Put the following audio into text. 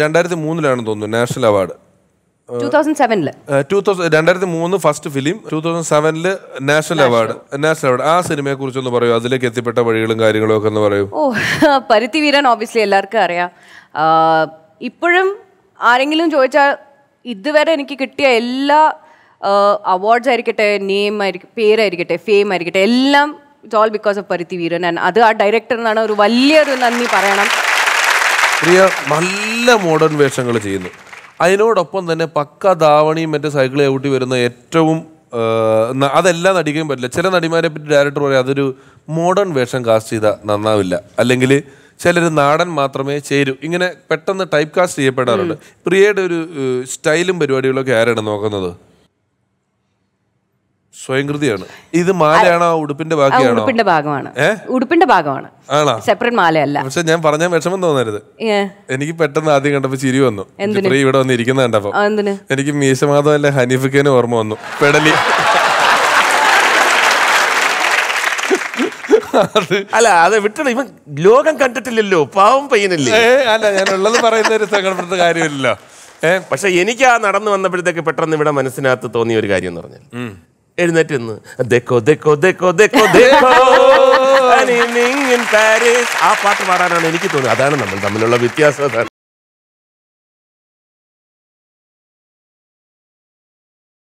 രണ്ടായിരത്തി മൂന്നിലാണ് തോന്നുന്നു നാഷണൽ അവാർഡ് രണ്ടായിരത്തി മൂന്ന് ഫസ്റ്റ് ഫിലിം ടു തൗസൻഡ് സെവനില് നാഷണൽ അവാർഡ് നാഷണൽ അവാർഡ് ആ സിനിമയെ കുറിച്ചൊന്ന് പറയൂ അതിലേക്ക് എത്തിപ്പെട്ട വഴികളും കാര്യങ്ങളും ഒക്കെ ഒന്ന് പറയൂ ഓ പരുത്തി വീരൻ ഓബിയസ്ലി എല്ലാവർക്കും അറിയാം ഇപ്പോഴും ആരെങ്കിലും ചോദിച്ചാൽ ഇതുവരെ എനിക്ക് കിട്ടിയ എല്ലാ അവാർഡ്സ് ആയിരിക്കട്ടെ നെയിം ആയിരിക്കും പേരായിരിക്കട്ടെ ഫെയിം ആയിരിക്കട്ടെ എല്ലാം ഇറ്റ്സ് ഓൾ ബിക്കോസ് ഓഫ് പരുത്തി വീരൻ ആൻഡ് അത് ആ ഡയറക്ടറിനാണ് ഒരു വലിയൊരു നന്ദി പറയണം പ്രിയ നല്ല മോഡേൺ വേഷങ്ങൾ ചെയ്യുന്നു അതിനോടൊപ്പം തന്നെ പക്ക ധാവണിയും മറ്റേ സൈക്കിൾ ചവിട്ടി വരുന്ന ഏറ്റവും അതെല്ലാം നടിക്കാൻ പറ്റില്ല ചില നടിമാരെ പറ്റി ഡയറക്ടർ പറയാം അതൊരു മോഡേൺ വേഷം കാസ്റ്റ് ചെയ്താൽ നന്നാവില്ല അല്ലെങ്കിൽ ചിലർ നാടൻ മാത്രമേ ചേരൂ ഇങ്ങനെ പെട്ടെന്ന് ടൈപ്പ് കാസ്റ്റ് ചെയ്യപ്പെടാറുണ്ട് പ്രിയയുടെ ഒരു സ്റ്റൈലും പരിപാടികളൊക്കെ ആരാണ് നോക്കുന്നത് സ്വയംകൃതിയാണ് ഇത് മാലയാണോ ഉടുപ്പിന്റെ ബാക്കിയാണോ ഉടുപ്പിന്റെ ഭാഗമാണ് ഉടുപ്പിന്റെ ഭാഗമാണ് സെപ്പറേറ്റ് മാലയല്ല പക്ഷെ ഞാൻ പറഞ്ഞാൽ വിഷമം തോന്നരുത് എനിക്ക് പെട്ടെന്ന് ആദ്യം കണ്ടപ്പോ ചിരി വന്നു ഇവിടെ വന്ന് ഇരിക്കുന്ന കണ്ടപ്പോ എനിക്ക് മീശമാധവന്റെ ഹനീഫിക്കന് ഓർമ്മ വന്നു പെടലി അല്ല അത് വിട്ടണം ഇവൻ ലോകം കണ്ടിട്ടില്ലല്ലോ പാവം പയ്യനല്ലേ അല്ല ഞാൻ ഉള്ളത് പറയുന്ന ഒരു സങ്കടപ്പെട്ട കാര്യമില്ലല്ലോ പക്ഷെ എനിക്ക് ആ നടന്നു വന്നപ്പോഴത്തേക്ക് പെട്ടെന്ന് ഇവിടെ മനസ്സിനകത്ത് തോന്നിയ ഒരു കാര്യം എന്ന് പറഞ്ഞാൽ എഴുന്നേറ്റ് നിന്ന് ദക്കോ ദക്കോ ദക്കോ ദക്കോ ദക്കോ ആ പാട്ട് പാടാനാണ് എനിക്ക് തോന്നുന്നത് അതാണ് നമ്മൾ തമ്മിലുള്ള വ്യത്യാസം